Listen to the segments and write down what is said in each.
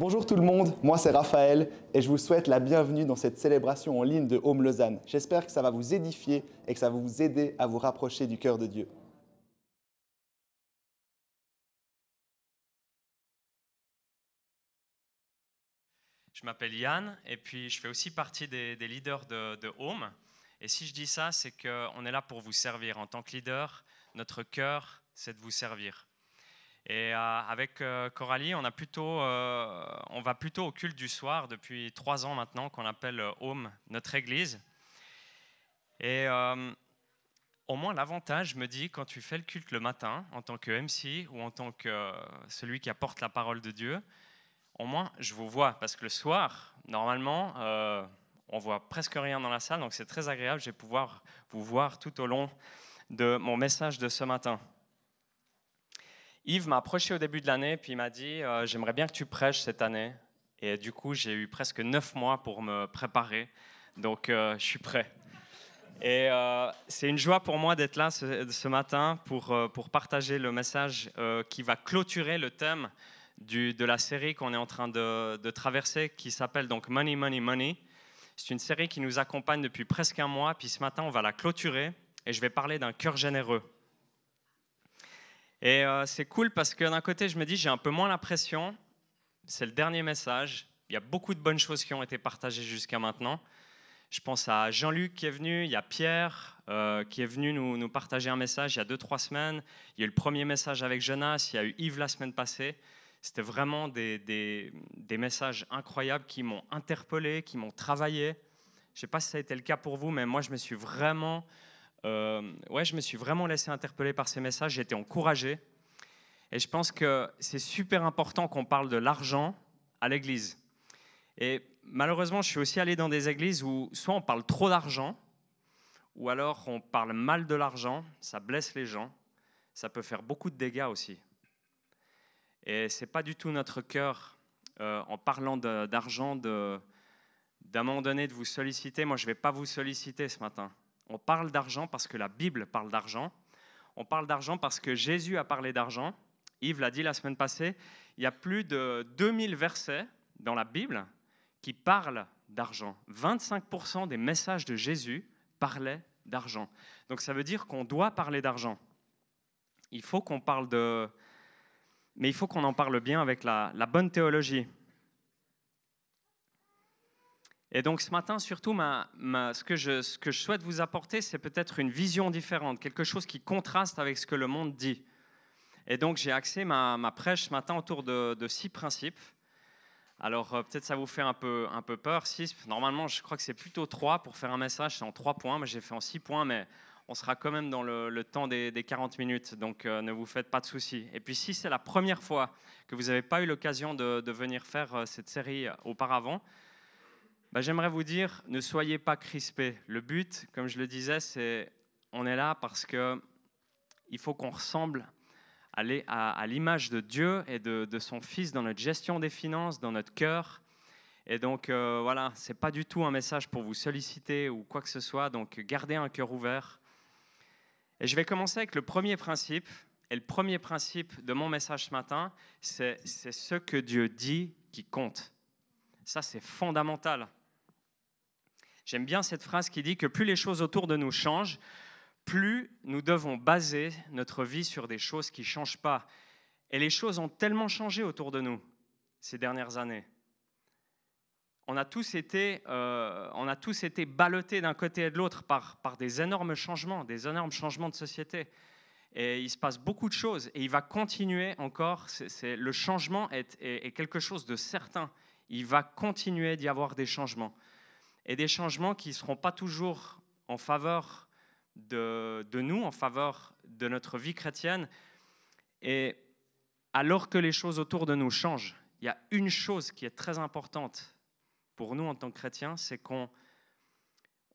Bonjour tout le monde, moi c'est Raphaël et je vous souhaite la bienvenue dans cette célébration en ligne de Home Lausanne. J'espère que ça va vous édifier et que ça va vous aider à vous rapprocher du cœur de Dieu. Je m'appelle Yann et puis je fais aussi partie des, leaders de, de, Home. Et si je dis ça, c'est qu'on est là pour vous servir. En tant que leader, notre cœur, c'est de vous servir. Et euh, avec euh, Coralie, on, a plutôt, euh, on, va plutôt au culte du soir depuis trois ans maintenant, qu'on appelle Home, notre église. Et au moins, l'avantage, je me dis, quand tu fais le culte le matin, en tant que MC ou en tant que celui qui apporte la parole de Dieu, au moins, je vous vois. Parce que le soir, normalement, on voit presque rien dans la salle, donc c'est très agréable. Je vais pouvoir vous voir tout au long de mon message de ce matin. Yves m'a approché au début de l'année, puis il m'a dit euh, J'aimerais bien que tu prêches cette année. Et du coup, j'ai eu presque neuf mois pour me préparer. Donc, euh, je suis prêt. Et euh, c'est une joie pour moi d'être là ce, matin pour, pour, partager le message qui va clôturer le thème du, de la série qu'on est en train de, de traverser, qui s'appelle donc Money, Money, Money. C'est une série qui nous accompagne depuis presque un mois, puis ce matin, on va la clôturer et je vais parler d'un cœur généreux. Et euh, c'est cool parce que d'un côté, je me dis, j'ai un peu moins la pression. C'est le dernier message. Il y a beaucoup de bonnes choses qui ont été partagées jusqu'à maintenant. Je pense à Jean-Luc qui est venu, il y a Pierre euh, qui est venu nous, nous, partager un message il y a deux, trois semaines. Il y a eu le premier message avec Jonas, il y a eu Yves la semaine passée. C'était vraiment des, des, des, messages incroyables qui m'ont interpellé, qui m'ont travaillé. Je ne sais pas si ça a été le cas pour vous, mais moi, je me suis vraiment euh, ouais, je me suis vraiment laissé interpeller par ces messages, j'étais encouragé. Et je pense que c'est super important qu'on parle de l'argent à l'église. Et malheureusement, je suis aussi allé dans des églises où soit on parle trop d'argent, ou alors on parle mal de l'argent, ça blesse les gens, ça peut faire beaucoup de dégâts aussi. Et c'est pas du tout notre cœur, euh, en parlant d'argent, d'un moment donné de vous solliciter. Moi, je ne vais pas vous solliciter ce matin. On parle d'argent parce que la Bible parle d'argent. On parle d'argent parce que Jésus a parlé d'argent. Yves l'a dit la semaine passée, il y a plus de 2000 versets dans la Bible qui parlent d'argent. 25% des messages de Jésus parlaient d'argent. Donc ça veut dire qu'on doit parler d'argent. Il faut qu'on parle de... Mais il faut qu'on en parle bien avec la bonne théologie. Et donc ce matin, surtout, ce, que je, souhaite vous apporter, c'est peut-être une vision différente, quelque chose qui contraste avec ce que le monde dit. Et donc j'ai axé ma, prêche ce matin autour de, six principes. Alors euh, peut-être ça vous fait un peu, peur, six. Normalement, je crois que c'est plutôt trois pour faire un message, en trois points, mais j'ai fait en six points, mais on sera quand même dans le, temps des, 40 minutes, donc euh, ne vous faites pas de soucis. Et puis si c'est la première fois que vous n'avez pas eu l'occasion de, venir faire euh, cette série auparavant, bah, j'aimerais vous dire, ne soyez pas crispés. Le but, comme je le disais, c'est on est là parce que il faut qu'on ressemble à l'image de Dieu et de, son Fils dans notre gestion des finances, dans notre cœur. Et donc voilà, euh, voilà, c'est pas du tout un message pour vous solliciter ou quoi que ce soit. Donc gardez un cœur ouvert. Et je vais commencer avec le premier principe. Et le premier principe de mon message ce matin, c'est ce que Dieu dit qui compte. Ça, c'est fondamental. J'aime bien cette phrase qui dit que plus les choses autour de nous changent, plus nous devons baser notre vie sur des choses qui ne changent pas. Et les choses ont tellement changé autour de nous ces dernières années. On a tous été, euh, ballottés d'un côté et de l'autre par, des énormes changements, des énormes changements de société. Et il se passe beaucoup de choses et il va continuer encore. C'est le changement est, est quelque chose de certain. Il va continuer d'y avoir des changements et des changements qui ne seront pas toujours en faveur de, nous, en faveur de notre vie chrétienne. Et alors que les choses autour de nous changent, il y a une chose qui est très importante pour nous en tant que chrétiens, c'est qu'on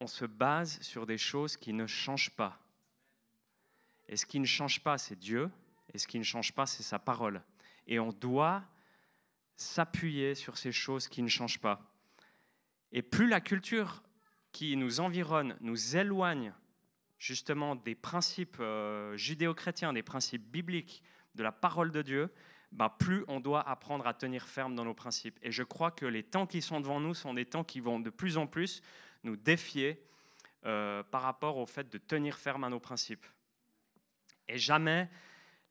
se base sur des choses qui ne changent pas. Et ce qui ne change pas, c'est Dieu, et ce qui ne change pas, c'est sa parole. Et on doit s'appuyer sur ces choses qui ne changent pas. Et plus la culture qui nous environne nous éloigne justement des principes euh, judéo-chrétiens, des principes bibliques, de la parole de Dieu, bah plus on doit apprendre à tenir ferme dans nos principes. Et je crois que les temps qui sont devant nous sont des temps qui vont de plus en plus nous défier euh, par rapport au fait de tenir ferme à nos principes. Et jamais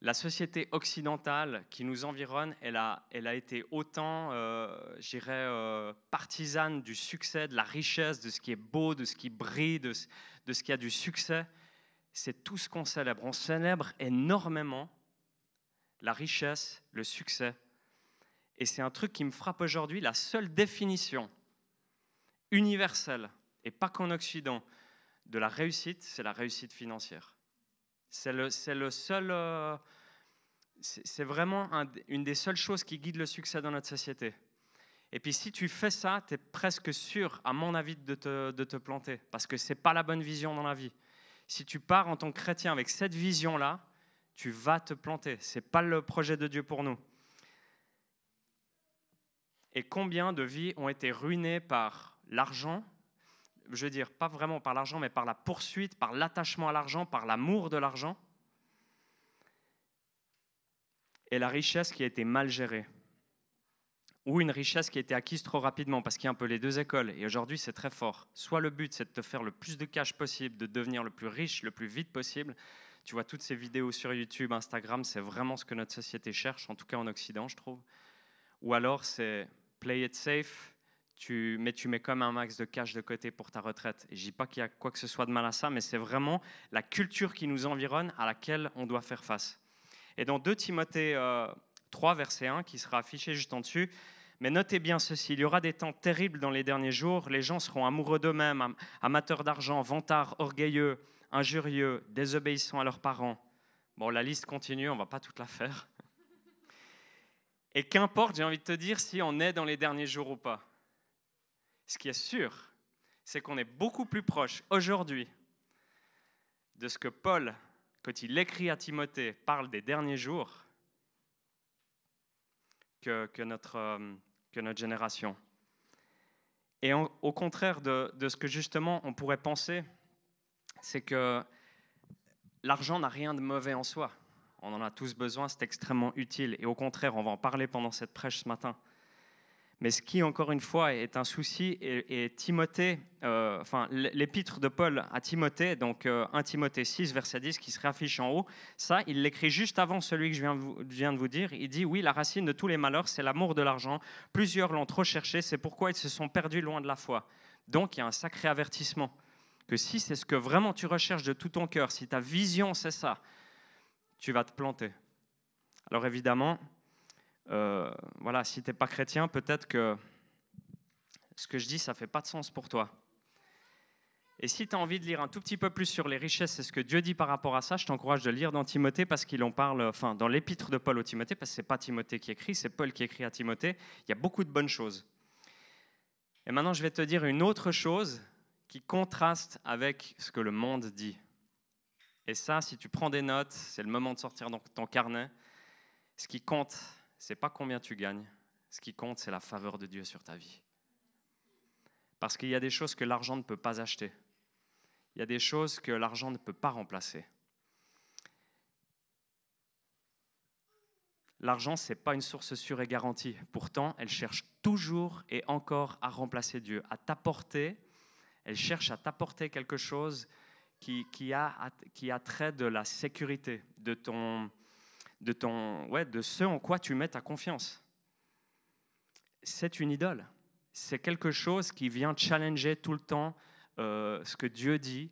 la société occidentale qui nous environne, elle a, été autant, euh, j'irais, euh, partisane du succès, de la richesse, de ce qui est beau, de ce qui brille, de ce qui a du succès. C'est tout ce qu'on célèbre. On célèbre énormément la richesse, le succès. Et c'est un truc qui me frappe aujourd'hui, la seule définition universelle, et pas qu'en Occident, de la réussite, c'est la réussite financière. Euh, c'est c'est vraiment une des seules choses qui guide le succès dans notre société. Et puis si tu fais ça, tu es presque sûr, à mon avis, de te, de te planter, parce que ce n'est pas la bonne vision dans la vie. Si tu pars en tant que chrétien avec cette vision-là, tu vas te planter. Ce n'est pas le projet de Dieu pour nous. Et combien de vies ont été ruinées par l'argent, je veux dire, pas vraiment par l'argent, mais par la poursuite, par l'attachement à l'argent, par l'amour de l'argent, et la richesse qui a été mal gérée, ou une richesse qui a été acquise trop rapidement, parce qu'il y a un peu les deux écoles, et aujourd'hui c'est très fort. Soit le but c'est de te faire le plus de cash possible, de devenir le plus riche le plus vite possible. Tu vois toutes ces vidéos sur YouTube, Instagram, c'est vraiment ce que notre société cherche, en tout cas en Occident je trouve. Ou alors c'est play it safe, mais tu mets comme un max de cash de côté pour ta retraite. Et je dis pas qu'il y a quoi que ce soit de mal à ça, mais c'est vraiment la culture qui nous environne à laquelle on doit faire face. Et dans 2 Timothée 3, euh, verset 1, qui sera affiché juste en dessus, mais notez bien ceci, il y aura des temps terribles dans les derniers jours, les gens seront amoureux d'eux-mêmes, amateurs d'argent, vantards, orgueilleux, injurieux, désobéissants à leurs parents. Bon, la liste continue, on va pas toute la faire. Et qu'importe, j'ai envie de te dire, si on est dans les derniers jours ou pas. Ce qui est sûr, c'est qu'on est beaucoup plus proche aujourd'hui de ce que Paul, quand il écrit à Timothée, parle des derniers jours que, euh, notre, génération. Et au contraire de, ce que justement on pourrait penser, c'est que l'argent n'a rien de mauvais en soi. On en a tous besoin, c'est extrêmement utile. Et au contraire, on va en parler pendant cette prêche ce matin. Mais ce qui, encore une fois, est un souci, et, Timothée, euh, enfin, l'épître de Paul à Timothée, donc 1 euh, Timothée 6, verset 10, qui se réaffiche en haut, ça, il l'écrit juste avant celui que je viens, viens, de vous dire. Il dit Oui, la racine de tous les malheurs, c'est l'amour de l'argent. Plusieurs l'ont trop cherché, c'est pourquoi ils se sont perdus loin de la foi. Donc, il y a un sacré avertissement que si c'est ce que vraiment tu recherches de tout ton cœur, si ta vision c'est ça, tu vas te planter. Alors évidemment, euh, voilà, si tu n'es pas chrétien, peut-être que ce que je dis, ça fait pas de sens pour toi. Et si tu as envie de lire un tout petit peu plus sur les richesses et ce que Dieu dit par rapport à ça, je t'encourage de lire dans Timothée parce qu'il en parle, enfin dans l'épître de Paul au Timothée, parce que ce pas Timothée qui écrit, c'est Paul qui écrit à Timothée. Il y a beaucoup de bonnes choses. Et maintenant, je vais te dire une autre chose qui contraste avec ce que le monde dit. Et ça, si tu prends des notes, c'est le moment de sortir dans ton carnet. Ce qui compte, n'est pas combien tu gagnes. Ce qui compte, c'est la faveur de Dieu sur ta vie. Parce qu'il y a des choses que l'argent ne peut pas acheter. Il y a des choses que l'argent ne peut pas remplacer. L'argent, ce n'est pas une source sûre et garantie. Pourtant, elle cherche toujours et encore à remplacer Dieu, à t'apporter. Elle cherche à t'apporter quelque chose qui, a, qui a trait de la sécurité, de ton, de, ton, ouais, de ce en quoi tu mets ta confiance. C'est une idole. C'est quelque chose qui vient challenger tout le temps euh, ce que Dieu dit,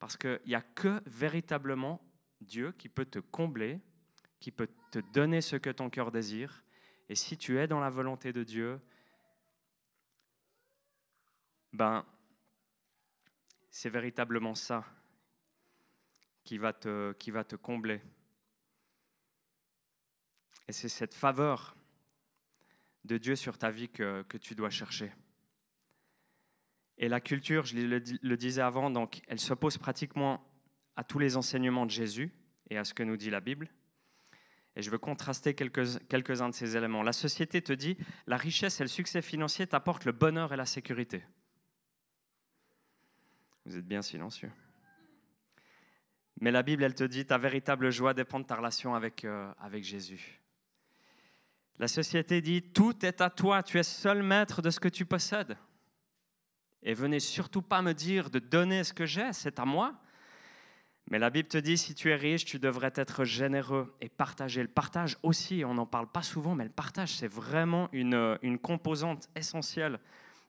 parce qu'il n'y a que véritablement Dieu qui peut te combler, qui peut te donner ce que ton cœur désire. Et si tu es dans la volonté de Dieu, ben, c'est véritablement ça qui va te, qui va te combler. Et c'est cette faveur de Dieu sur ta vie que, tu dois chercher. Et la culture, je le, disais avant, donc elle s'oppose pratiquement à tous les enseignements de Jésus et à ce que nous dit la Bible. Et je veux contraster quelques-uns de ces éléments. La société te dit, la richesse et le succès financier t'apportent le bonheur et la sécurité. Vous êtes bien silencieux. Mais la Bible, elle te dit, ta véritable joie dépend de ta relation avec, euh, avec Jésus. La société dit, tout est à toi, tu es seul maître de ce que tu possèdes. Et venez surtout pas me dire de donner ce que j'ai, c'est à moi. Mais la Bible te dit, si tu es riche, tu devrais être généreux et partager. Le partage aussi, on n'en parle pas souvent, mais le partage, c'est vraiment une, composante essentielle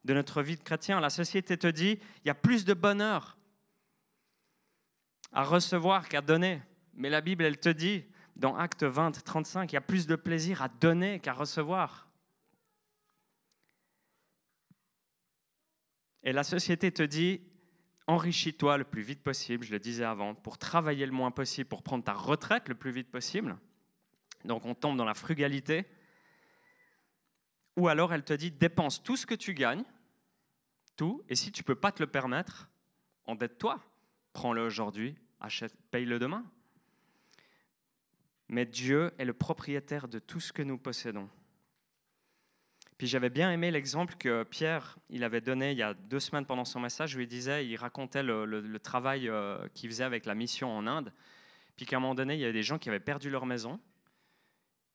de notre vie de chrétien. La société te dit, il y a plus de bonheur à recevoir qu'à donner. Mais la Bible, elle te dit, dans Acte 20, 35, il y a plus de plaisir à donner qu'à recevoir. Et la société te dit, enrichis-toi le plus vite possible, je le disais avant, pour travailler le moins possible, pour prendre ta retraite le plus vite possible. Donc on tombe dans la frugalité. Ou alors elle te dit, dépense tout ce que tu gagnes, tout, et si tu ne peux pas te le permettre, endette-toi, prends-le aujourd'hui, achète, paye-le demain mais Dieu est le propriétaire de tout ce que nous possédons. Puis j'avais bien aimé l'exemple que Pierre, il avait donné il y a deux semaines pendant son message, où il disait, il racontait le, travail euh, qu'il faisait avec la mission en Inde, puis qu'à un moment donné, il y avait des gens qui avaient perdu leur maison,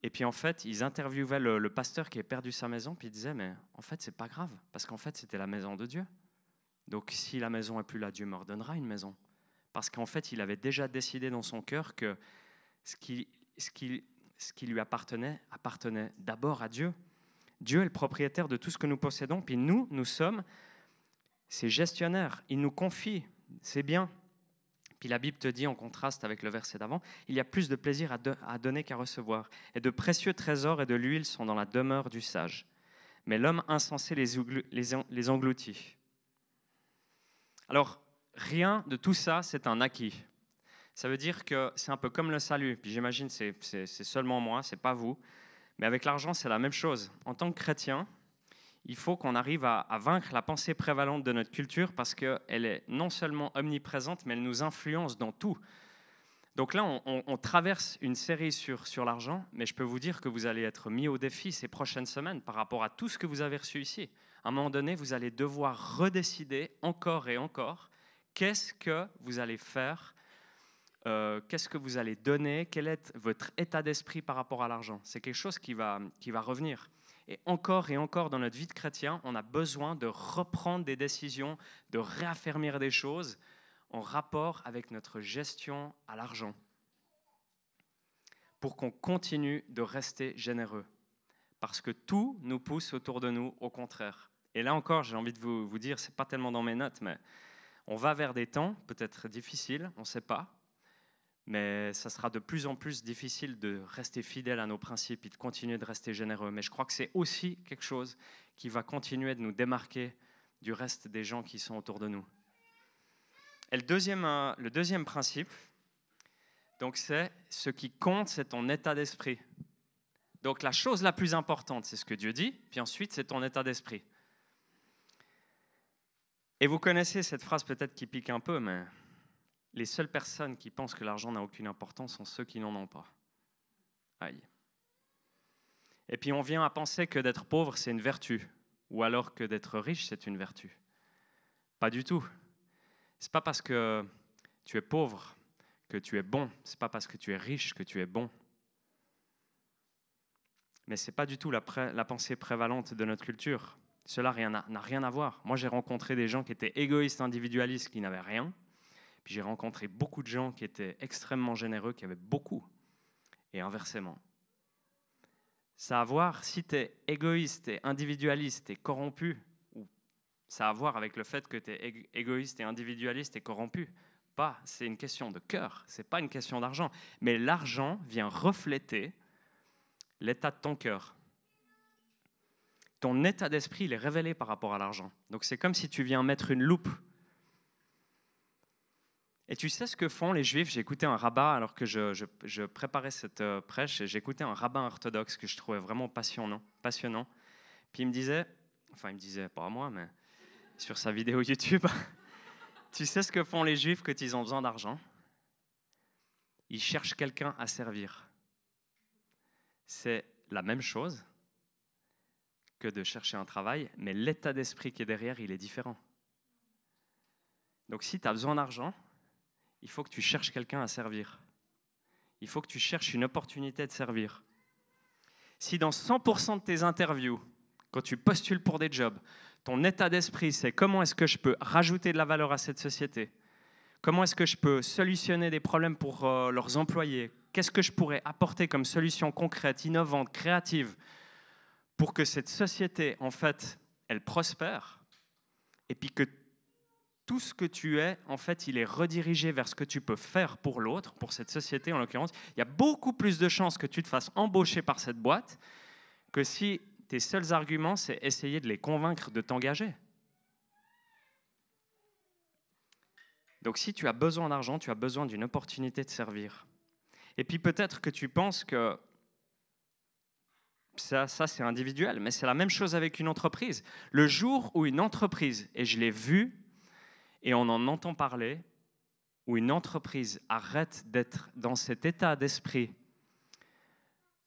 et puis en fait, ils interviewaient le, pasteur qui avait perdu sa maison, puis ils disaient, mais en fait, c'est pas grave, parce qu'en fait, c'était la maison de Dieu. Donc si la maison n'est plus là, Dieu m'ordonnera une maison. Parce qu'en fait, il avait déjà décidé dans son cœur que ce qui ce qui, ce qui lui appartenait appartenait d'abord à Dieu. Dieu est le propriétaire de tout ce que nous possédons, puis nous, nous sommes ses gestionnaires. Il nous confie ses biens. Puis la Bible te dit, en contraste avec le verset d'avant, il y a plus de plaisir à, donner qu'à recevoir, et de précieux trésors et de l'huile sont dans la demeure du sage. Mais l'homme insensé les engloutit. Alors, rien de tout ça, c'est un acquis. Ça veut dire que c'est un peu comme le salut. j'imagine c'est c'est seulement moi, c'est pas vous. Mais avec l'argent, c'est la même chose. En tant que chrétien, il faut qu'on arrive à, vaincre la pensée prévalente de notre culture parce qu'elle est non seulement omniprésente, mais elle nous influence dans tout. Donc là, on, traverse une série sur, sur l'argent, mais je peux vous dire que vous allez être mis au défi ces prochaines semaines par rapport à tout ce que vous avez reçu ici. À un moment donné, vous allez devoir redécider encore et encore qu'est-ce que vous allez faire euh, qu'est-ce que vous allez donner, quel est votre état d'esprit par rapport à l'argent. C'est quelque chose qui va, qui va revenir. Et encore et encore dans notre vie de chrétien, on a besoin de reprendre des décisions, de réaffirmer des choses en rapport avec notre gestion à l'argent pour qu'on continue de rester généreux. Parce que tout nous pousse autour de nous, au contraire. Et là encore, j'ai envie de vous, vous dire, c'est pas tellement dans mes notes, mais on va vers des temps peut-être difficiles, on ne sait pas, mais ça sera de plus en plus difficile de rester fidèle à nos principes et de continuer de rester généreux. Mais je crois que c'est aussi quelque chose qui va continuer de nous démarquer du reste des gens qui sont autour de nous. Et le deuxième, euh, le deuxième principe, donc c'est ce qui compte, c'est ton état d'esprit. Donc la chose la plus importante, c'est ce que Dieu dit, puis ensuite c'est ton état d'esprit. Et vous connaissez cette phrase peut-être qui pique un peu, mais les seules personnes qui pensent que l'argent n'a aucune importance sont ceux qui n'en ont pas. Aïe. Et puis on vient à penser que d'être pauvre, c'est une vertu, ou alors que d'être riche, c'est une vertu. Pas du tout. C'est pas parce que tu es pauvre que tu es bon, c'est pas parce que tu es riche que tu es bon. Mais c'est pas du tout la, la, pensée prévalente de notre culture. Cela n'a rien à voir. Moi, j'ai rencontré des gens qui étaient égoïstes, individualistes, qui n'avaient rien, puis j'ai rencontré beaucoup de gens qui étaient extrêmement généreux, qui avaient beaucoup. Et inversement. Ça a à voir si tu es égoïste et individualiste et corrompu, ou ça à voir avec le fait que tu es égoïste et individualiste et corrompu. Pas, c'est une question de cœur, c'est pas une question d'argent. Mais l'argent vient refléter l'état de ton cœur. Ton état d'esprit, il est révélé par rapport à l'argent. Donc c'est comme si tu viens mettre une loupe et tu sais ce que font les juifs J'écoutais un rabbin, alors que je, préparais cette euh, prêche, et j'ai un rabbin orthodoxe que je trouvais vraiment passionnant. passionnant. Puis il me disait, enfin il me disait, pas à moi, mais sur sa vidéo YouTube, tu sais ce que font les juifs quand ils ont besoin d'argent Ils cherchent quelqu'un à servir. C'est la même chose que de chercher un travail, mais l'état d'esprit qui est derrière, il est différent. Donc si tu as besoin d'argent, il faut que tu cherches quelqu'un à servir. Il faut que tu cherches une opportunité de servir. Si dans 100% de tes interviews, quand tu postules pour des jobs, ton état d'esprit, c'est comment est-ce que je peux rajouter de la valeur à cette société Comment est-ce que je peux solutionner des problèmes pour euh, leurs employés Qu'est-ce que je pourrais apporter comme solution concrète, innovante, créative pour que cette société, en fait, elle prospère et puis que tout ce que tu es, en fait, il est redirigé vers ce que tu peux faire pour l'autre, pour cette société en l'occurrence. Il y a beaucoup plus de chances que tu te fasses embaucher par cette boîte que si tes seuls arguments, c'est essayer de les convaincre de t'engager. Donc si tu as besoin d'argent, tu as besoin d'une opportunité de servir. Et puis peut-être que tu penses que ça, ça c'est individuel, mais c'est la même chose avec une entreprise. Le jour où une entreprise, et je l'ai vu et on en entend parler, où une entreprise arrête d'être dans cet état d'esprit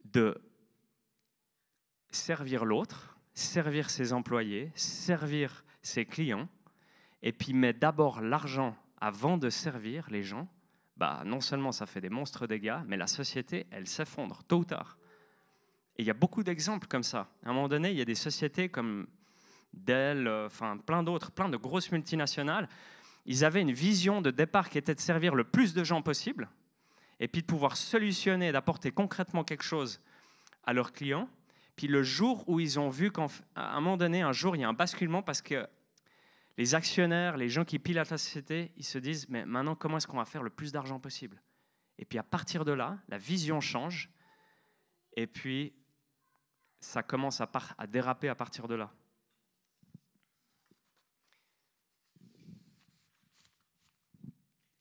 de servir l'autre, servir ses employés, servir ses clients, et puis met d'abord l'argent avant de servir les gens, bah, non seulement ça fait des monstres dégâts, mais la société, elle s'effondre, tôt ou tard. Et il y a beaucoup d'exemples comme ça. À un moment donné, il y a des sociétés comme Dell, euh, enfin plein d'autres, plein de grosses multinationales, ils avaient une vision de départ qui était de servir le plus de gens possible et puis de pouvoir solutionner, d'apporter concrètement quelque chose à leurs clients. Puis le jour où ils ont vu qu'à un moment donné, un jour, il y a un basculement parce que les actionnaires, les gens qui pilotent la société, ils se disent, mais maintenant, comment est-ce qu'on va faire le plus d'argent possible Et puis à partir de là, la vision change et puis ça commence à déraper à partir de là.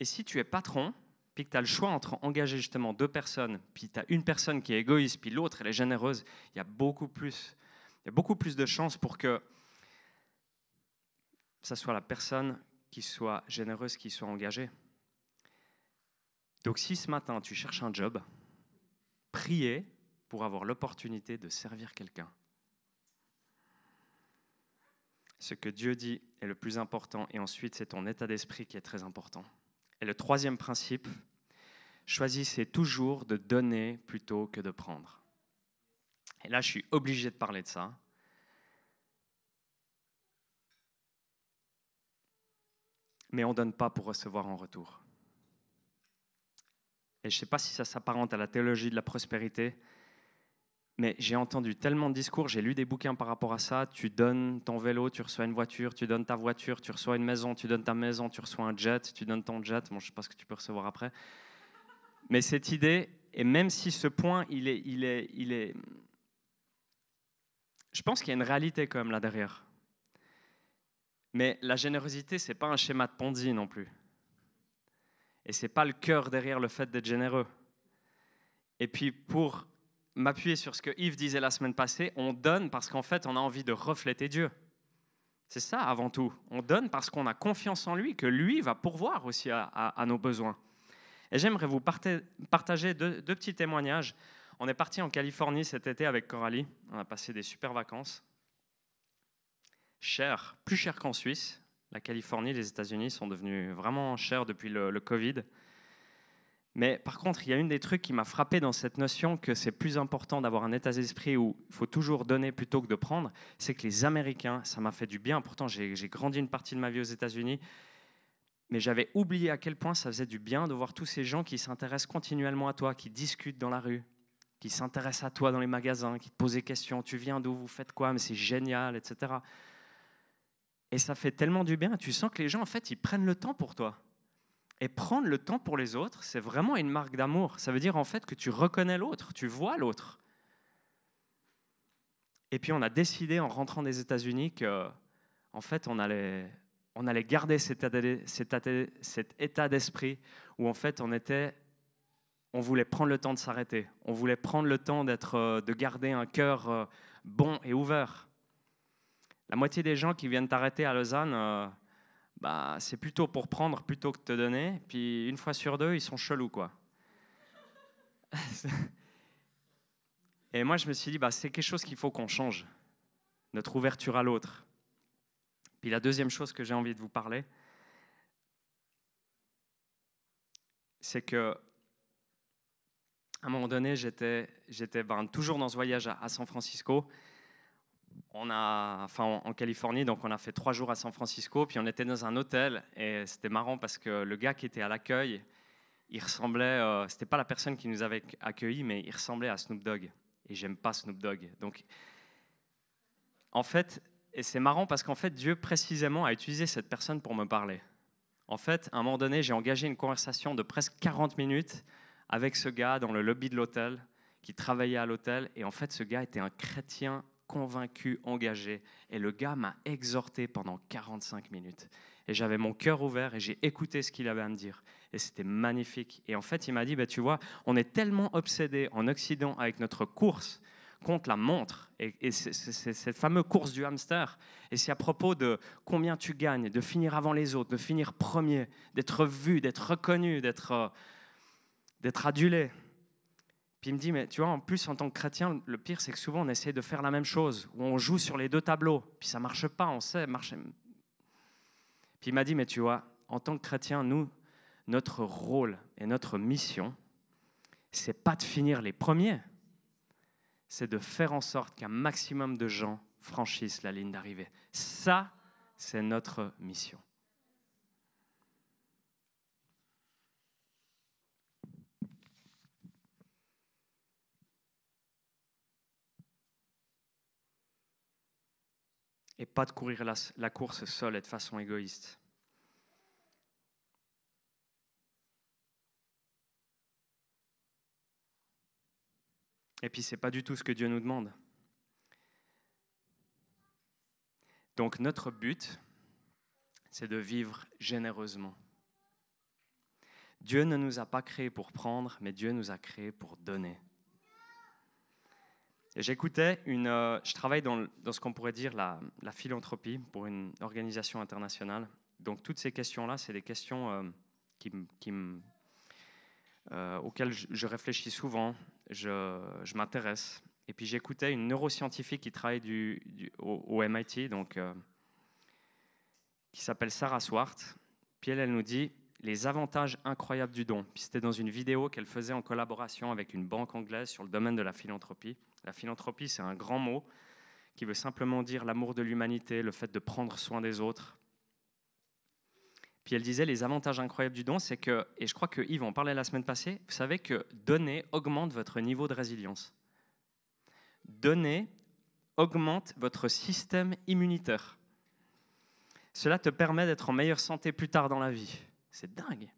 Et si tu es patron, puis que tu as le choix entre engager justement deux personnes, puis tu as une personne qui est égoïste, puis l'autre, elle est généreuse, il y a beaucoup plus, y beaucoup plus de chances pour que ça soit la personne qui soit généreuse, qui soit engagée. Donc si ce matin tu cherches un job, priez pour avoir l'opportunité de servir quelqu'un. Ce que Dieu dit est le plus important et ensuite c'est ton état d'esprit qui est très important. Et le troisième principe, choisissez toujours de donner plutôt que de prendre. Et là, je suis obligé de parler de ça. Mais on ne donne pas pour recevoir en retour. Et je ne sais pas si ça s'apparente à la théologie de la prospérité, mais j'ai entendu tellement de discours, j'ai lu des bouquins par rapport à ça. Tu donnes ton vélo, tu reçois une voiture, tu donnes ta voiture, tu reçois une maison, tu donnes ta maison, tu reçois un jet, tu donnes ton jet. Bon, je ne sais pas ce que tu peux recevoir après. Mais cette idée, et même si ce point, il est, il est, il est, je pense qu'il y a une réalité quand même là derrière. Mais la générosité, c'est pas un schéma de Ponzi non plus. Et c'est pas le cœur derrière le fait d'être généreux. Et puis pour m'appuyer sur ce que Yves disait la semaine passée, on donne parce qu'en fait, on a envie de refléter Dieu. C'est ça avant tout. On donne parce qu'on a confiance en lui, que lui va pourvoir aussi à, nos besoins. Et j'aimerais vous partager deux, petits témoignages. On est parti en Californie cet été avec Coralie. On a passé des super vacances. Cher, plus cher qu'en Suisse. La Californie, les États-Unis sont devenus vraiment chers depuis le, le Covid. Mais par contre, il y a une des trucs qui m'a frappé dans cette notion que c'est plus important d'avoir un état d'esprit où il faut toujours donner plutôt que de prendre, c'est que les Américains, ça m'a fait du bien. Pourtant, j'ai grandi une partie de ma vie aux États-Unis, mais j'avais oublié à quel point ça faisait du bien de voir tous ces gens qui s'intéressent continuellement à toi, qui discutent dans la rue, qui s'intéressent à toi dans les magasins, qui te posent des questions. Tu viens d'où Vous faites quoi Mais c'est génial, etc. Et ça fait tellement du bien. Tu sens que les gens, en fait, ils prennent le temps pour toi. Et prendre le temps pour les autres, c'est vraiment une marque d'amour. Ça veut dire en fait que tu reconnais l'autre, tu vois l'autre. Et puis on a décidé en rentrant des États-Unis que, en fait, on allait, on allait garder cet état d'esprit où en fait on était, on voulait prendre le temps de s'arrêter, on voulait prendre le temps d'être, euh, de garder un cœur euh, bon et ouvert. La moitié des gens qui viennent t'arrêter à Lausanne euh, bah, c'est plutôt pour prendre plutôt que te donner. Puis une fois sur deux, ils sont chelous, quoi. Et moi, je me suis dit, bah, c'est quelque chose qu'il faut qu'on change, notre ouverture à l'autre. Puis la deuxième chose que j'ai envie de vous parler, c'est que à un moment donné, j'étais, ben, toujours dans ce voyage à San Francisco on a, enfin, en Californie, donc on a fait trois jours à San Francisco, puis on était dans un hôtel et c'était marrant parce que le gars qui était à l'accueil, il ressemblait, euh, c'était pas la personne qui nous avait accueillis, mais il ressemblait à Snoop Dogg et j'aime pas Snoop Dogg. Donc, en fait, et c'est marrant parce qu'en fait, Dieu précisément a utilisé cette personne pour me parler. En fait, à un moment donné, j'ai engagé une conversation de presque 40 minutes avec ce gars dans le lobby de l'hôtel qui travaillait à l'hôtel. Et en fait, ce gars était un chrétien convaincu, engagé. Et le gars m'a exhorté pendant 45 minutes. Et j'avais mon cœur ouvert et j'ai écouté ce qu'il avait à me dire. Et c'était magnifique. Et en fait, il m'a dit, bah, tu vois, on est tellement obsédé en Occident avec notre course contre la montre. Et, c'est cette fameuse course du hamster. Et c'est à propos de combien tu gagnes, de finir avant les autres, de finir premier, d'être vu, d'être reconnu, d'être euh, d'être adulé. Puis il me dit, mais tu vois, en plus, en tant que chrétien, le pire, c'est que souvent, on essaie de faire la même chose, où on joue sur les deux tableaux, puis ça marche pas, on sait, marche. Puis il m'a dit, mais tu vois, en tant que chrétien, nous, notre rôle et notre mission, c'est pas de finir les premiers, c'est de faire en sorte qu'un maximum de gens franchissent la ligne d'arrivée. Ça, c'est notre mission. et pas de courir la, course seule et de façon égoïste. Et puis c'est pas du tout ce que Dieu nous demande. Donc notre but, c'est de vivre généreusement. Dieu ne nous a pas créés pour prendre, mais Dieu nous a créés pour donner j'écoutais une. Euh, je travaille dans, dans ce qu'on pourrait dire la, philanthropie pour une organisation internationale. Donc toutes ces questions-là, c'est des questions euh, qui, euh, auxquelles je, réfléchis souvent, je, m'intéresse. Et puis j'écoutais une neuroscientifique qui travaille du, au, MIT, donc, qui s'appelle Sarah Swart. Puis elle, elle nous dit les avantages incroyables du don. c'était dans une vidéo qu'elle faisait en collaboration avec une banque anglaise sur le domaine de la philanthropie. La philanthropie, c'est un grand mot qui veut simplement dire l'amour de l'humanité, le fait de prendre soin des autres. Puis elle disait les avantages incroyables du don, c'est que, et je crois que Yves en parlait la semaine passée, vous savez que donner augmente votre niveau de résilience. Donner augmente votre système immunitaire. Cela te permet d'être en meilleure santé plus tard dans la vie. C'est dingue.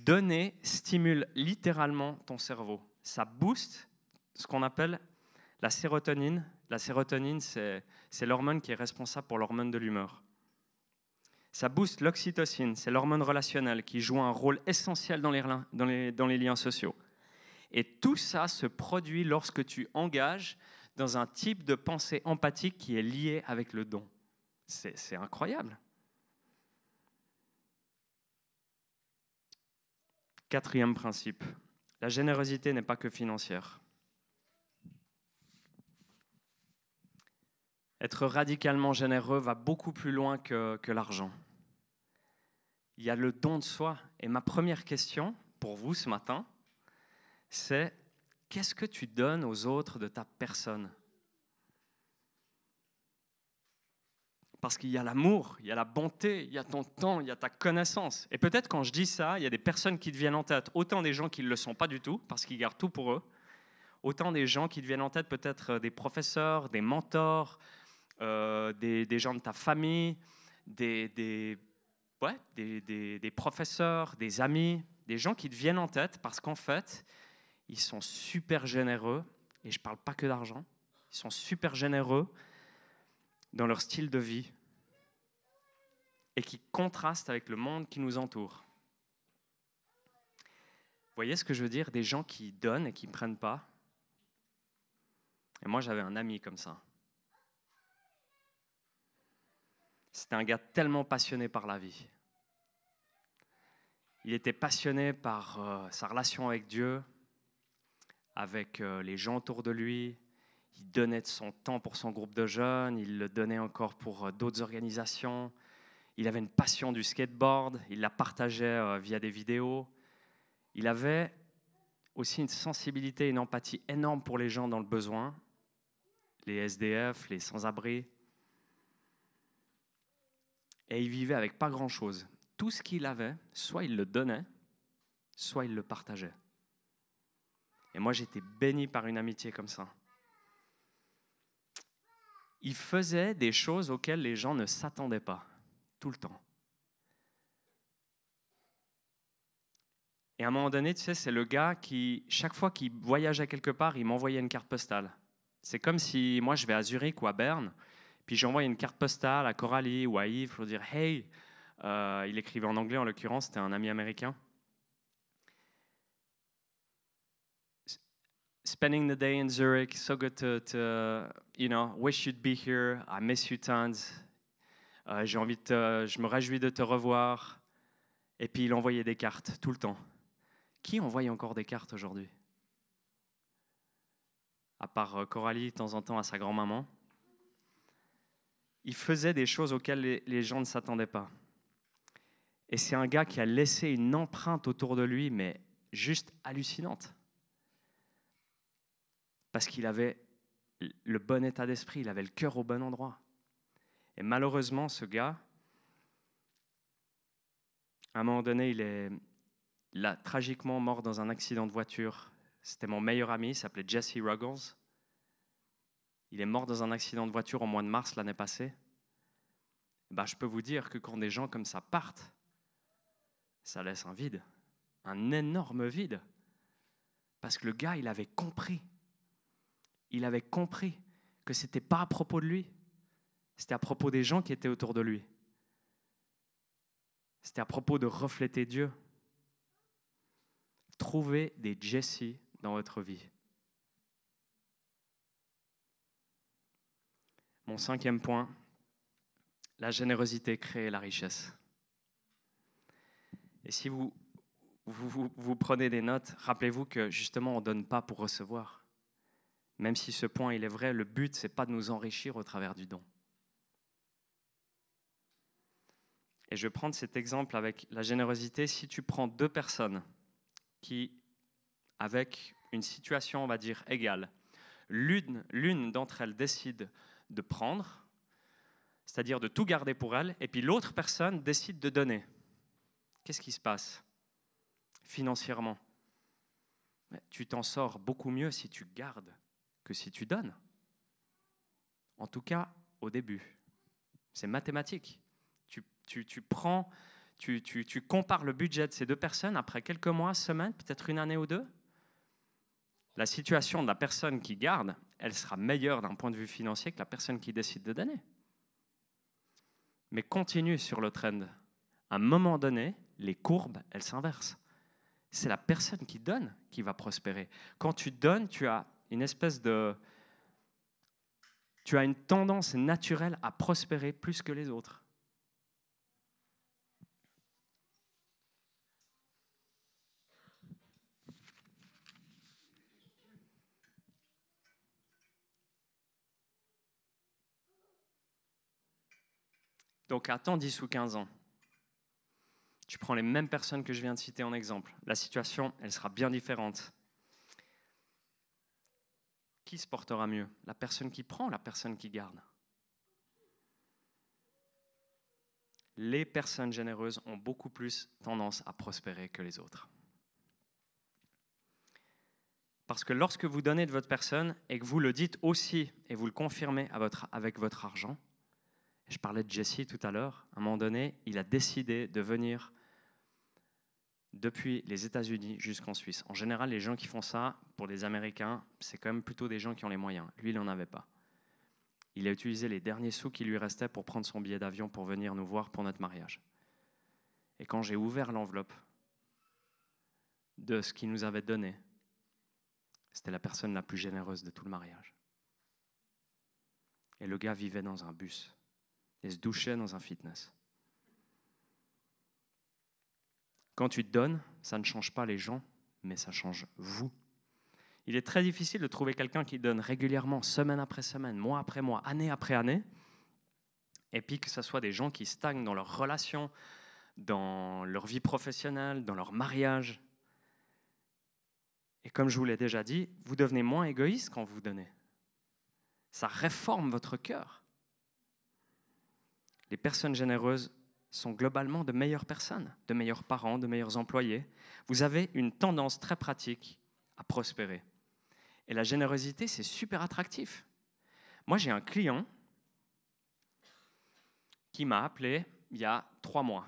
Donner stimule littéralement ton cerveau. Ça booste ce qu'on appelle la sérotonine. La sérotonine, c'est l'hormone qui est responsable pour l'hormone de l'humeur. Ça booste l'oxytocine, c'est l'hormone relationnelle qui joue un rôle essentiel dans les, dans, les, liens sociaux. Et tout ça se produit lorsque tu engages dans un type de pensée empathique qui est lié avec le don. C'est incroyable. Quatrième principe, la générosité n'est pas que financière. Être radicalement généreux va beaucoup plus loin que, l'argent. Il y a le don de soi. Et ma première question pour vous ce matin, c'est qu'est-ce que tu donnes aux autres de ta personne Parce qu'il y a l'amour, il y a la bonté, il y a ton temps, il y a ta connaissance. Et peut-être quand je dis ça, il y a des personnes qui te viennent en tête, autant des gens qui ne le sont pas du tout, parce qu'ils gardent tout pour eux, autant des gens qui te viennent en tête peut-être euh, des professeurs, des mentors, euh, des, gens de ta famille, des, professeurs, des amis, des gens qui te viennent en tête parce qu'en fait, ils sont super généreux, et je ne parle pas que d'argent, ils sont super généreux, dans leur style de vie et qui contraste avec le monde qui nous entoure. Vous voyez ce que je veux dire Des gens qui donnent et qui ne prennent pas. Et moi, j'avais un ami comme ça. C'était un gars tellement passionné par la vie. Il était passionné par euh, sa relation avec Dieu, avec euh, les gens autour de lui, il donnait de son temps pour son groupe de jeunes, il le donnait encore pour euh, d'autres organisations. Il avait une passion du skateboard, il la partageait euh, via des vidéos. Il avait aussi une sensibilité et une empathie énorme pour les gens dans le besoin, les SDF, les sans-abri. Et il vivait avec pas grand-chose. Tout ce qu'il avait, soit il le donnait, soit il le partageait. Et moi, j'étais béni par une amitié comme ça il faisait des choses auxquelles les gens ne s'attendaient pas, tout le temps. Et à un moment donné, tu sais, c'est le gars qui, chaque fois qu'il voyageait quelque part, il m'envoyait une carte postale. C'est comme si moi, je vais à Zurich ou à Berne, puis j'envoie une carte postale à Coralie ou à Yves pour dire Hey, euh, il écrivait en anglais en l'occurrence, c'était un ami américain. spending the day in Zurich. So good to, you know, wish you'd be here. I miss you tons. Euh, j'ai envie de je me réjouis de te revoir. Et puis il envoyait des cartes tout le temps. Qui envoie encore des cartes aujourd'hui À part euh, Coralie de temps en temps à sa grand-maman. Il faisait des choses auxquelles les gens ne s'attendaient pas. Et c'est un gars qui a laissé une empreinte autour de lui, mais juste hallucinante parce qu'il avait le bon état d'esprit, il avait le cœur au bon endroit. Et malheureusement, ce gars, à un moment donné, il est là, tragiquement mort dans un accident de voiture. C'était mon meilleur ami, il s'appelait Jesse Ruggles. Il est mort dans un accident de voiture au mois de mars l'année passée. Bah, je peux vous dire que quand des gens comme ça partent, ça laisse un vide, un énorme vide. Parce que le gars, il avait compris il avait compris que ce n'était pas à propos de lui, c'était à propos des gens qui étaient autour de lui. C'était à propos de refléter Dieu. Trouvez des Jesse dans votre vie. Mon cinquième point, la générosité crée la richesse. Et si vous, vous, prenez des notes, rappelez-vous que justement on ne donne pas pour recevoir. Même si ce point il est vrai, le but c'est pas de nous enrichir au travers du don. Et je vais prendre cet exemple avec la générosité. Si tu prends deux personnes qui, avec une situation, on va dire, égale, l'une d'entre elles décide de prendre, c'est-à-dire de tout garder pour elle, et puis l'autre personne décide de donner. Qu'est-ce qui se passe financièrement Tu t'en sors beaucoup mieux si tu gardes que si tu donnes. En tout cas, au début. C'est mathématique. Tu, prends, tu, tu, compares le budget de ces deux personnes après quelques mois, semaines, peut-être une année ou deux. La situation de la personne qui garde, elle sera meilleure d'un point de vue financier que la personne qui décide de donner. Mais continue sur le trend. À un moment donné, les courbes, elles s'inversent. C'est la personne qui donne qui va prospérer. Quand tu donnes, tu as une espèce de... Tu as une tendance naturelle à prospérer plus que les autres. Donc attends 10 ou 15 ans. Tu prends les mêmes personnes que je viens de citer en exemple. La situation, elle sera bien différente qui se portera mieux La personne qui prend, la personne qui garde Les personnes généreuses ont beaucoup plus tendance à prospérer que les autres. Parce que lorsque vous donnez de votre personne et que vous le dites aussi et vous le confirmez avec votre argent, je parlais de Jesse tout à l'heure, à un moment donné, il a décidé de venir depuis les États-Unis jusqu'en Suisse. En général, les gens qui font ça, pour les Américains, c'est quand même plutôt des gens qui ont les moyens. Lui, il n'en avait pas. Il a utilisé les derniers sous qui lui restaient pour prendre son billet d'avion pour venir nous voir pour notre mariage. Et quand j'ai ouvert l'enveloppe de ce qu'il nous avait donné, c'était la personne la plus généreuse de tout le mariage. Et le gars vivait dans un bus et se douchait dans un fitness. Quand tu donnes, ça ne change pas les gens, mais ça change vous. Il est très difficile de trouver quelqu'un qui donne régulièrement, semaine après semaine, mois après mois, année après année, et puis que ce soit des gens qui stagnent dans leurs relations, dans leur vie professionnelle, dans leur mariage. Et comme je vous l'ai déjà dit, vous devenez moins égoïste quand vous donnez. Ça réforme votre cœur. Les personnes généreuses sont globalement de meilleures personnes, de meilleurs parents, de meilleurs employés. Vous avez une tendance très pratique à prospérer. Et la générosité, c'est super attractif. Moi, j'ai un client qui m'a appelé il y a trois mois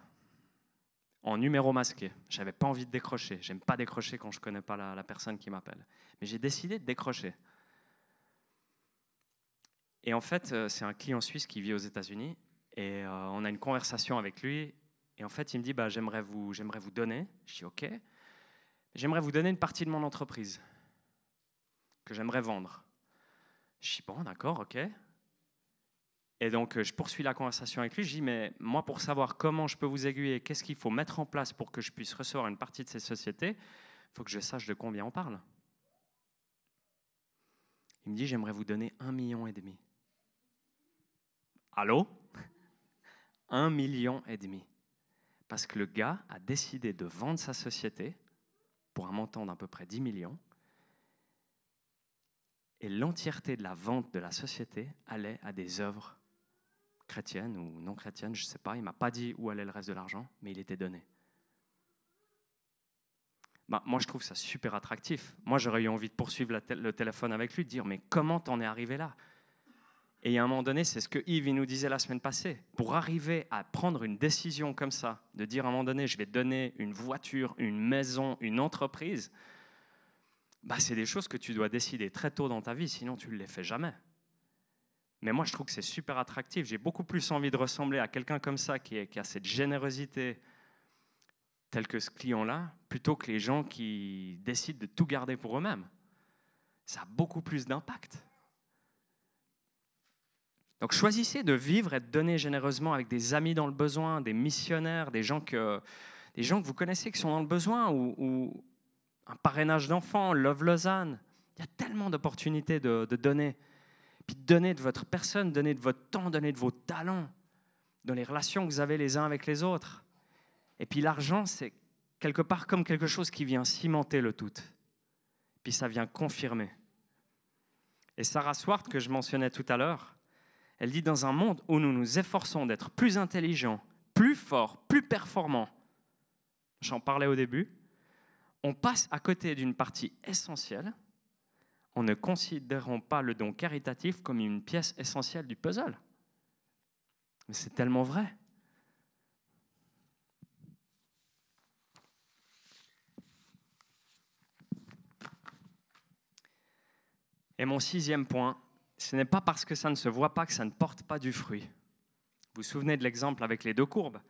en numéro masqué. J'avais pas envie de décrocher. J'aime pas décrocher quand je connais pas la, la personne qui m'appelle. Mais j'ai décidé de décrocher. Et en fait, euh, c'est un client suisse qui vit aux États-Unis et euh, on a une conversation avec lui. Et en fait, il me dit bah, J'aimerais vous, vous donner. Je dis Ok. J'aimerais vous donner une partie de mon entreprise que j'aimerais vendre. Je dis Bon, d'accord, ok. Et donc, euh, je poursuis la conversation avec lui. Je dis Mais moi, pour savoir comment je peux vous aiguiller, qu'est-ce qu'il faut mettre en place pour que je puisse recevoir une partie de ces sociétés, il faut que je sache de combien on parle. Il me dit J'aimerais vous donner un million et demi. Allô un million et demi. Parce que le gars a décidé de vendre sa société pour un montant d'à peu près 10 millions. Et l'entièreté de la vente de la société allait à des œuvres chrétiennes ou non chrétiennes, je ne sais pas. Il m'a pas dit où allait le reste de l'argent, mais il était donné. Bah, moi, je trouve ça super attractif. Moi, j'aurais eu envie de poursuivre le téléphone avec lui, de dire, mais comment t'en es arrivé là et à un moment donné, c'est ce que Yves nous disait la semaine passée. Pour arriver à prendre une décision comme ça, de dire à un moment donné, je vais donner une voiture, une maison, une entreprise, bah, c'est des choses que tu dois décider très tôt dans ta vie, sinon tu ne les fais jamais. Mais moi, je trouve que c'est super attractif. J'ai beaucoup plus envie de ressembler à quelqu'un comme ça qui, qui, a cette générosité telle que ce client-là, plutôt que les gens qui décident de tout garder pour eux-mêmes. Ça a beaucoup plus d'impact. Donc choisissez de vivre et de donner généreusement avec des amis dans le besoin, des missionnaires, des gens que, des gens que vous connaissez qui sont dans le besoin, ou, un parrainage d'enfants, Love Lausanne. Il y a tellement d'opportunités de, donner. Puis de donner de votre personne, donner de votre temps, donner de vos talents, dans les relations que vous avez les uns avec les autres. Et puis l'argent, c'est quelque part comme quelque chose qui vient cimenter le tout. Puis ça vient confirmer. Et Sarah Swart, que je mentionnais tout à l'heure, elle dit, dans un monde où nous nous efforçons d'être plus intelligents, plus forts, plus performants, j'en parlais au début, on passe à côté d'une partie essentielle en ne considérant pas le don caritatif comme une pièce essentielle du puzzle. Mais c'est tellement vrai. Et mon sixième point, ce n'est pas parce que ça ne se voit pas que ça ne porte pas du fruit. Vous vous souvenez de l'exemple avec les deux courbes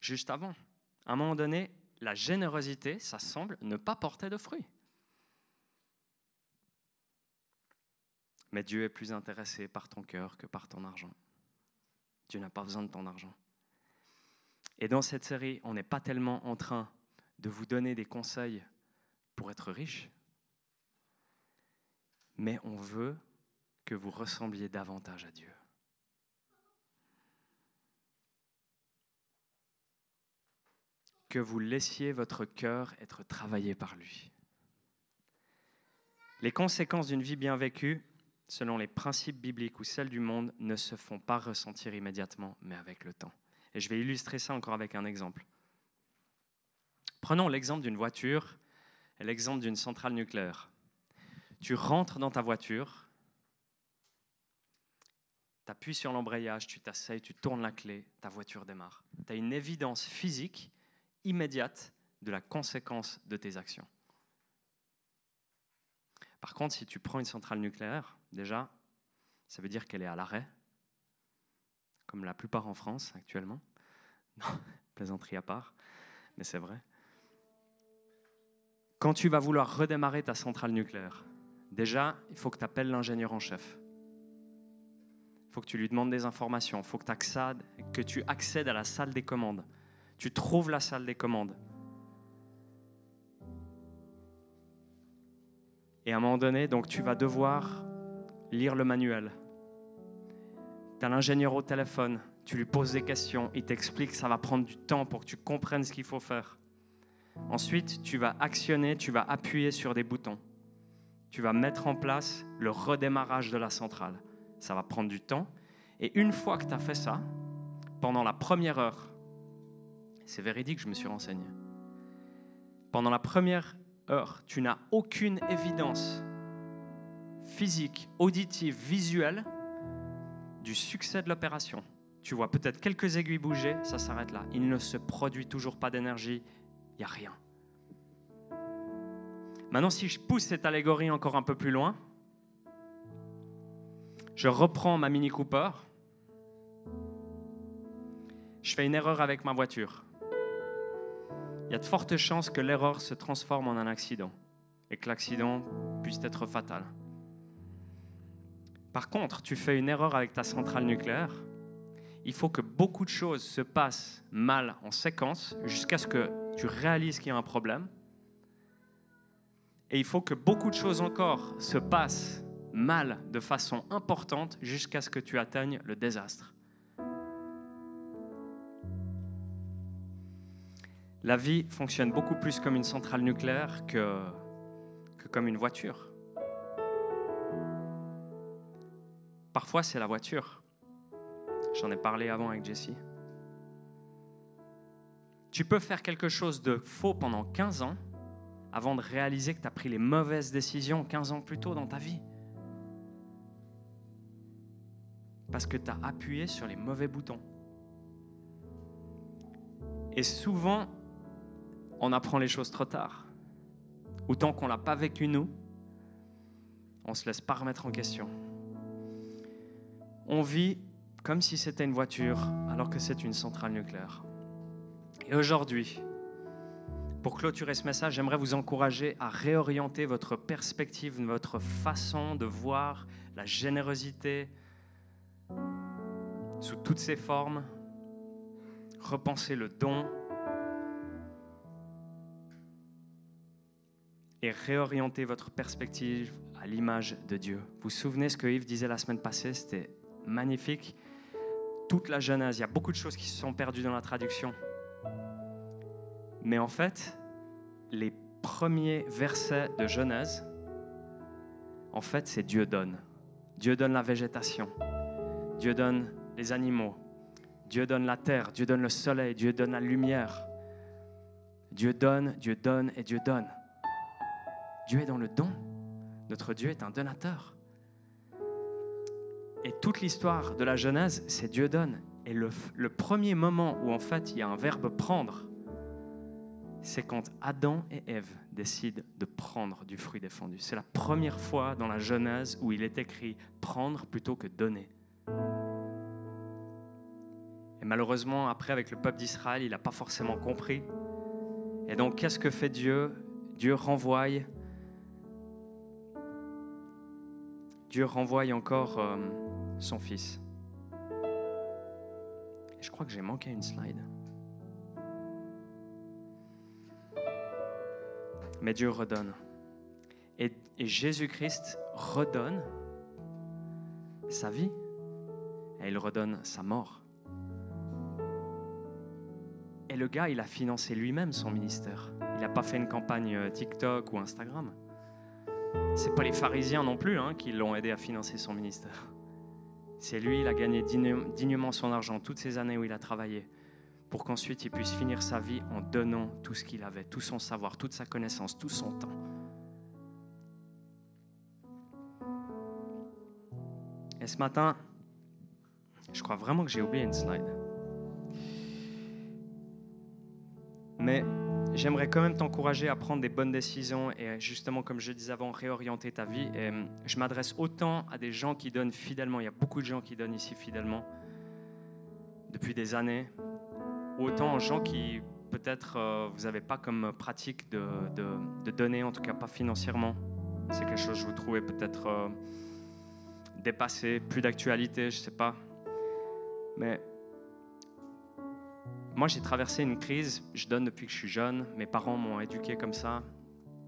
Juste avant, à un moment donné, la générosité, ça semble ne pas porter de fruit. Mais Dieu est plus intéressé par ton cœur que par ton argent. Dieu n'a pas besoin de ton argent. Et dans cette série, on n'est pas tellement en train de vous donner des conseils pour être riche, mais on veut que vous ressembliez davantage à Dieu. Que vous laissiez votre cœur être travaillé par lui. Les conséquences d'une vie bien vécue, selon les principes bibliques ou celles du monde, ne se font pas ressentir immédiatement, mais avec le temps. Et je vais illustrer ça encore avec un exemple. Prenons l'exemple d'une voiture et l'exemple d'une centrale nucléaire tu rentres dans ta voiture, tu appuies sur l'embrayage, tu t'asseyes, tu tournes la clé, ta voiture démarre. Tu as une évidence physique immédiate de la conséquence de tes actions. Par contre, si tu prends une centrale nucléaire, déjà, ça veut dire qu'elle est à l'arrêt, comme la plupart en France actuellement. Non, plaisanterie à part, mais c'est vrai. Quand tu vas vouloir redémarrer ta centrale nucléaire, Déjà, il faut que tu appelles l'ingénieur en chef. Il faut que tu lui demandes des informations. Il faut que, que tu accèdes à la salle des commandes. Tu trouves la salle des commandes. Et à un moment donné, donc tu vas devoir lire le manuel. Tu as l'ingénieur au téléphone, tu lui poses des questions, il t'explique, ça va prendre du temps pour que tu comprennes ce qu'il faut faire. Ensuite, tu vas actionner, tu vas appuyer sur des boutons tu vas mettre en place le redémarrage de la centrale. Ça va prendre du temps. Et une fois que tu as fait ça, pendant la première heure, c'est véridique, je me suis renseigné, pendant la première heure, tu n'as aucune évidence physique, auditive, visuelle du succès de l'opération. Tu vois peut-être quelques aiguilles bouger, ça s'arrête là. Il ne se produit toujours pas d'énergie, il n'y a rien. Maintenant, si je pousse cette allégorie encore un peu plus loin, je reprends ma Mini Cooper, je fais une erreur avec ma voiture. Il y a de fortes chances que l'erreur se transforme en un accident et que l'accident puisse être fatal. Par contre, tu fais une erreur avec ta centrale nucléaire, il faut que beaucoup de choses se passent mal en séquence jusqu'à ce que tu réalises qu'il y a un problème et il faut que beaucoup de choses encore se passent mal de façon importante jusqu'à ce que tu atteignes le désastre. La vie fonctionne beaucoup plus comme une centrale nucléaire que, que comme une voiture. Parfois, c'est la voiture. J'en ai parlé avant avec Jessie. Tu peux faire quelque chose de faux pendant 15 ans avant de réaliser que tu as pris les mauvaises décisions 15 ans plus tôt dans ta vie. Parce que tu as appuyé sur les mauvais boutons. Et souvent, on apprend les choses trop tard. Autant qu'on ne l'a pas vécu nous, on ne se laisse pas remettre en question. On vit comme si c'était une voiture alors que c'est une centrale nucléaire. Et aujourd'hui, pour clôturer ce message, j'aimerais vous encourager à réorienter votre perspective, votre façon de voir la générosité sous toutes ses formes. Repenser le don et réorienter votre perspective à l'image de Dieu. Vous vous souvenez ce que Yves disait la semaine passée, c'était magnifique. Toute la Genèse, il y a beaucoup de choses qui se sont perdues dans la traduction. Mais en fait, les premiers versets de Genèse, en fait, c'est Dieu donne. Dieu donne la végétation. Dieu donne les animaux. Dieu donne la terre. Dieu donne le soleil. Dieu donne la lumière. Dieu donne, Dieu donne et Dieu donne. Dieu est dans le don. Notre Dieu est un donateur. Et toute l'histoire de la Genèse, c'est Dieu donne. Et le, premier moment où en fait il y a un verbe prendre, c'est quand Adam et Ève décident de prendre du fruit défendu. C'est la première fois dans la Genèse où il est écrit prendre plutôt que donner. Et malheureusement, après, avec le peuple d'Israël, il n'a pas forcément compris. Et donc, qu'est-ce que fait Dieu Dieu renvoie. Dieu renvoie encore euh, son fils. je crois que j'ai manqué une slide. mais Dieu redonne. Et, Jésus-Christ redonne sa vie et il redonne sa mort. Et le gars, il a financé lui-même son ministère. Il n'a pas fait une campagne euh, TikTok ou Instagram. n'est pas les pharisiens non plus hein, qui l'ont aidé à financer son ministère. C'est lui, il a gagné dignement son argent toutes ces années où il a travaillé pour qu'ensuite il puisse finir sa vie en donnant tout ce qu'il avait, tout son savoir, toute sa connaissance, tout son temps. Et ce matin, je crois vraiment que j'ai oublié une slide. Mais j'aimerais quand même t'encourager à prendre des bonnes décisions et justement, comme je disais avant, réorienter ta vie. Et je m'adresse autant à des gens qui donnent fidèlement. Il y a beaucoup de gens qui donnent ici fidèlement depuis des années, autant aux gens qui peut-être euh, vous n'avez pas comme pratique de, de, donner, en tout cas pas financièrement. C'est quelque chose que vous trouvez peut-être euh, dépassé, plus d'actualité, je ne sais pas. Mais moi j'ai traversé une crise, je donne depuis que je suis jeune, mes parents m'ont éduqué comme ça,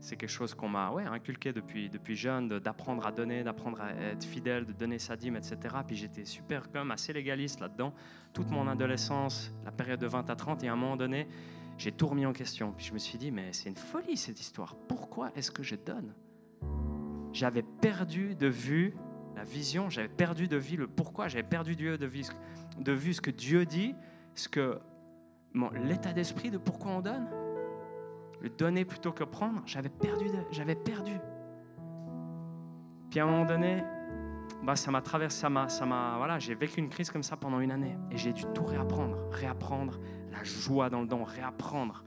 c'est quelque chose qu'on m'a ouais, inculqué depuis, depuis jeune, d'apprendre à donner, d'apprendre à être fidèle, de donner sa dîme, etc. Puis j'étais super comme assez légaliste là-dedans. Toute mon adolescence, la période de 20 à 30, et à un moment donné, j'ai tout remis en question. Puis je me suis dit, mais c'est une folie cette histoire. Pourquoi est-ce que je donne J'avais perdu de vue la vision, j'avais perdu de vue le pourquoi, j'avais perdu Dieu de vue, de vue ce que Dieu dit, ce que l'état d'esprit de pourquoi on donne le donner plutôt que prendre, j'avais perdu. J'avais perdu. Puis à un moment donné, bah, ça m'a traversé, ça m'a, ça m'a, voilà, j'ai vécu une crise comme ça pendant une année et j'ai dû tout réapprendre, réapprendre la joie dans le don, réapprendre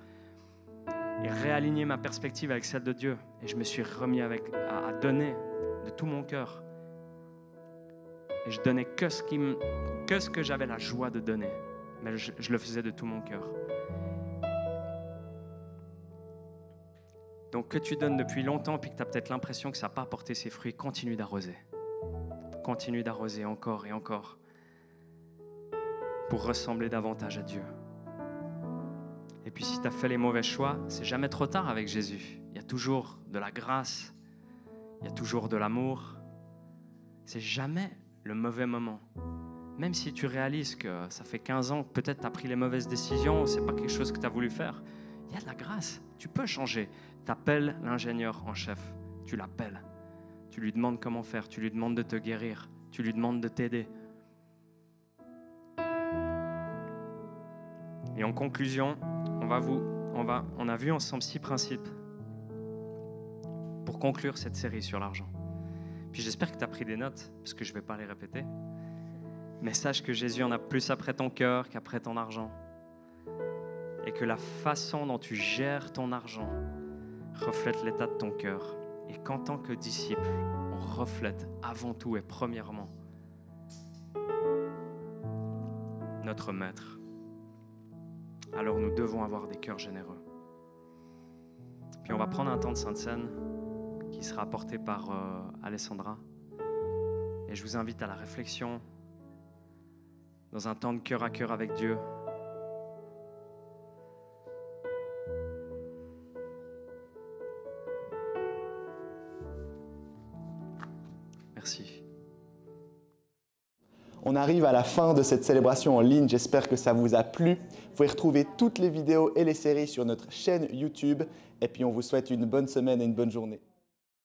et réaligner ma perspective avec celle de Dieu. Et je me suis remis avec, à, donner de tout mon cœur. Et je donnais que ce, que j'avais la joie de donner, mais je le faisais de tout mon cœur. Donc que tu donnes depuis longtemps, puis que tu as peut-être l'impression que ça n'a pas porté ses fruits, continue d'arroser. Continue d'arroser encore et encore pour ressembler davantage à Dieu. Et puis si tu as fait les mauvais choix, c'est jamais trop tard avec Jésus. Il y a toujours de la grâce, il y a toujours de l'amour. C'est jamais le mauvais moment. Même si tu réalises que ça fait 15 ans peut-être tu as pris les mauvaises décisions, c'est pas quelque chose que tu as voulu faire, y a de la grâce. Tu peux changer. Tu appelles l'ingénieur en chef. Tu l'appelles. Tu lui demandes comment faire. Tu lui demandes de te guérir. Tu lui demandes de t'aider. Et en conclusion, on, va vous, on, va, on a vu ensemble six principes pour conclure cette série sur l'argent. Puis j'espère que tu as pris des notes, parce que je ne vais pas les répéter. Mais sache que Jésus en a plus après ton cœur qu'après ton argent et que la façon dont tu gères ton argent reflète l'état de ton cœur. Et qu'en tant que disciple, on reflète avant tout et premièrement notre Maître. Alors nous devons avoir des cœurs généreux. Puis on va prendre un temps de sainte Seine qui sera apporté par euh, Alessandra. Et je vous invite à la réflexion dans un temps de cœur à cœur avec Dieu, On arrive à la fin de cette célébration en ligne, j'espère que ça vous a plu. Vous pouvez retrouver toutes les vidéos et les séries sur notre chaîne YouTube. Et puis on vous souhaite une bonne semaine et une bonne journée.